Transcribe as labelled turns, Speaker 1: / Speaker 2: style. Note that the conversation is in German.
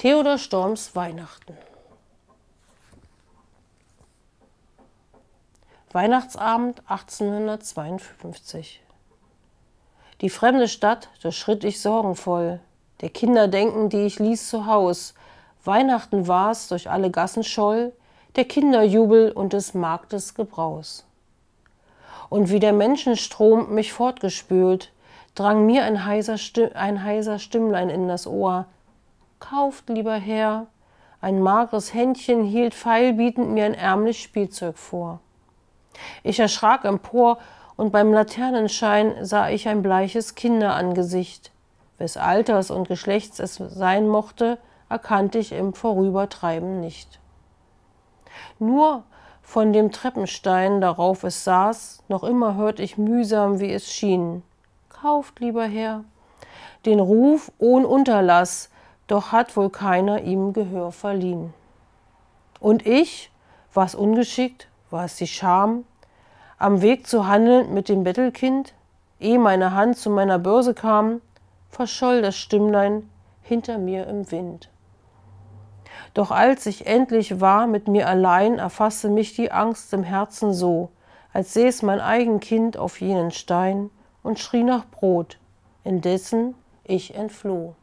Speaker 1: Theodor Storms Weihnachten. Weihnachtsabend 1852. Die fremde Stadt durchschritt ich sorgenvoll. Der Kinder denken, die ich ließ zu Haus. Weihnachten war's, durch alle Gassen scholl, der Kinderjubel und des Marktes Gebraus. Und wie der Menschenstrom mich fortgespült, drang mir ein heiser, Stimm, ein heiser Stimmlein in das Ohr, Kauft, lieber Herr. Ein mageres Händchen hielt feilbietend mir ein ärmliches Spielzeug vor. Ich erschrak empor, und beim Laternenschein sah ich ein bleiches Kinderangesicht. Wes Alters und Geschlechts es sein mochte, erkannte ich im Vorübertreiben nicht. Nur von dem Treppenstein, darauf es saß, noch immer hörte ich mühsam, wie es schien. Kauft, lieber Herr, den Ruf ohn Unterlass, doch hat wohl keiner ihm Gehör verliehen. Und ich, war es ungeschickt, war es die Scham, am Weg zu handeln mit dem Bettelkind, ehe meine Hand zu meiner Börse kam, verscholl das Stimmlein hinter mir im Wind. Doch als ich endlich war mit mir allein, erfasste mich die Angst im Herzen so, als säß mein eigen Kind auf jenen Stein und schrie nach Brot, indessen ich entfloh.